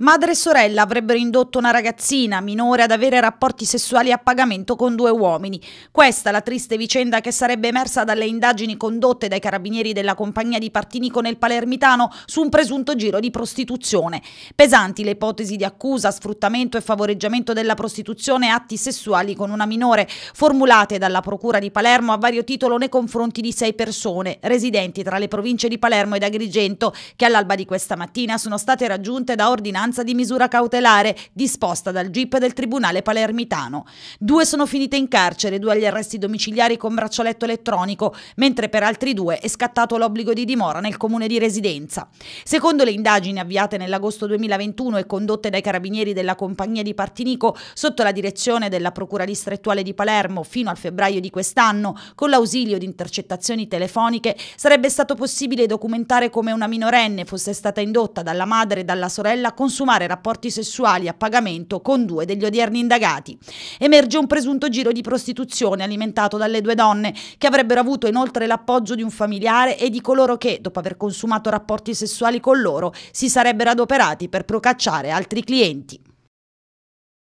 Madre e sorella avrebbero indotto una ragazzina minore ad avere rapporti sessuali a pagamento con due uomini. Questa la triste vicenda che sarebbe emersa dalle indagini condotte dai carabinieri della compagnia di Partinico nel Palermitano su un presunto giro di prostituzione. Pesanti le ipotesi di accusa, sfruttamento e favoreggiamento della prostituzione e atti sessuali con una minore, formulate dalla Procura di Palermo a vario titolo nei confronti di sei persone, residenti tra le province di Palermo ed Agrigento, che all'alba di questa mattina sono state raggiunte da ordinanze ordinanza di misura cautelare disposta dal GIP del Tribunale palermitano. Due sono finite in carcere, due agli arresti domiciliari con braccialetto elettronico, mentre per altri due è scattato l'obbligo di dimora nel comune di residenza. Secondo le indagini avviate nell'agosto 2021 e condotte dai carabinieri della compagnia di Partinico sotto la direzione della Procura distrettuale di Palermo fino al febbraio di quest'anno, con l'ausilio di intercettazioni telefoniche, sarebbe stato possibile documentare come una minorenne fosse stata indotta dalla madre e dalla sorella con consumare rapporti sessuali a pagamento con due degli odierni indagati. Emerge un presunto giro di prostituzione alimentato dalle due donne, che avrebbero avuto inoltre l'appoggio di un familiare e di coloro che, dopo aver consumato rapporti sessuali con loro, si sarebbero adoperati per procacciare altri clienti.